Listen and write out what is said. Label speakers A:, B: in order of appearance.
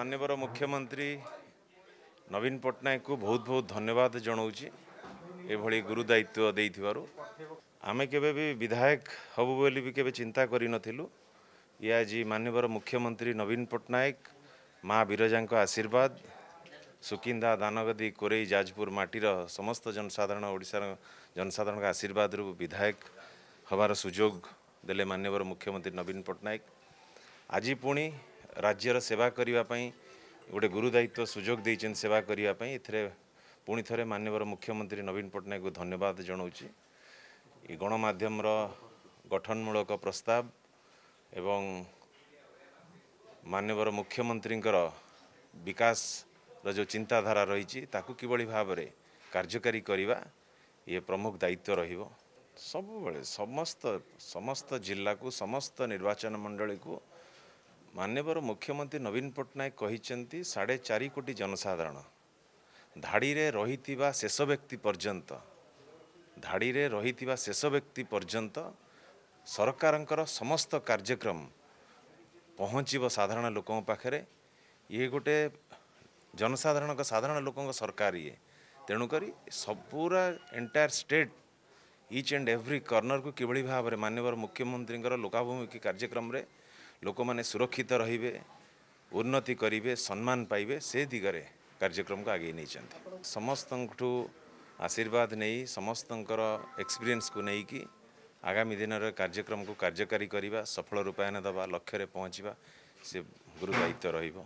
A: मान्यवर मुख्यमंत्री नवीन पट्टनायक बहुत बहुत धन्यवाद जनाउँछ यह गुरुदायित्व दे आमे के विधायक हौ भी के चिंता गरि नु आज मान्यवर मुख्यमंत्री नवीन पट्टनायक मारजाको आशीर्वाद सुकिंदा दानगदी कोरे जाजपुर मटीर समस्त जनसाधारण जनसाधारण आशीर्वाद रू विधायक हवार सुजोग देवर मुख्यमंत्री नवीन पट्टनायक आज पुणी ରାଜ୍ୟର ସେବା କରିବା ପାଇଁ ଗୋଟେ ଗୁରୁଦାୟିତ୍ୱ ସୁଯୋଗ ଦେଇଛନ୍ତି ସେବା କରିବା ପାଇଁ ଏଥିରେ ପୁଣି ଥରେ ମାନ୍ୟବର ମୁଖ୍ୟମନ୍ତ୍ରୀ ନବୀନ ପଟ୍ଟନାୟକଙ୍କୁ ଧନ୍ୟବାଦ ଜଣାଉଛି ଏ ଗଣମାଧ୍ୟମର ଗଠନମୂଳକ ପ୍ରସ୍ତାବ ଏବଂ ମାନ୍ୟବର ମୁଖ୍ୟମନ୍ତ୍ରୀଙ୍କର ବିକାଶର ଯେଉଁ ଚିନ୍ତାଧାରା ରହିଛି ତାକୁ କିଭଳି ଭାବରେ କାର୍ଯ୍ୟକାରୀ କରିବା ଇଏ ପ୍ରମୁଖ ଦାୟିତ୍ୱ ରହିବ ସବୁବେଳେ ସମସ୍ତ ସମସ୍ତ ଜିଲ୍ଲାକୁ ସମସ୍ତ ନିର୍ବାଚନ ମଣ୍ଡଳୀକୁ ମାନ୍ୟବର ମୁଖ୍ୟମନ୍ତ୍ରୀ ନବୀନ ପଟ୍ଟନାୟକ କହିଛନ୍ତି ସାଢ଼େ ଚାରି କୋଟି ଜନସାଧାରଣ ଧାଡ଼ିରେ ରହିଥିବା ଶେଷ ବ୍ୟକ୍ତି ପର୍ଯ୍ୟନ୍ତ ଧାଡ଼ିରେ ରହିଥିବା ଶେଷ ବ୍ୟକ୍ତି ପର୍ଯ୍ୟନ୍ତ ସରକାରଙ୍କର ସମସ୍ତ କାର୍ଯ୍ୟକ୍ରମ ପହଞ୍ଚିବ ସାଧାରଣ ଲୋକଙ୍କ ପାଖରେ ଇଏ ଗୋଟେ ଜନସାଧାରଣଙ୍କ ସାଧାରଣ ଲୋକଙ୍କ ସରକାର ଇଏ ତେଣୁକରି ସବୁ entire state each and every କର୍ଣ୍ଣରକୁ କିଭଳି ଭାବରେ ମାନ୍ୟବର ମୁଖ୍ୟମନ୍ତ୍ରୀଙ୍କର ଲୋକାଭିମୁଖୀ କାର୍ଯ୍ୟକ୍ରମରେ ଲୋକମାନେ ସୁରକ୍ଷିତ ରହିବେ ଉନ୍ନତି କରିବେ ସମ୍ମାନ ପାଇବେ ସେ ଦିଗରେ କାର୍ଯ୍ୟକ୍ରମକୁ ଆଗେଇ ନେଇଛନ୍ତି ସମସ୍ତଙ୍କଠୁ ଆଶୀର୍ବାଦ ନେଇ ସମସ୍ତଙ୍କର ଏକ୍ସପିରିଏନ୍ସକୁ ନେଇକି ଆଗାମୀ ଦିନରେ କାର୍ଯ୍ୟକ୍ରମକୁ କାର୍ଯ୍ୟକାରୀ କରିବା ସଫଳ ରୂପାୟନ ଦେବା ଲକ୍ଷ୍ୟରେ ପହଞ୍ଚିବା ସେ ଗୁରୁ ଦାୟିତ୍ୱ ରହିବ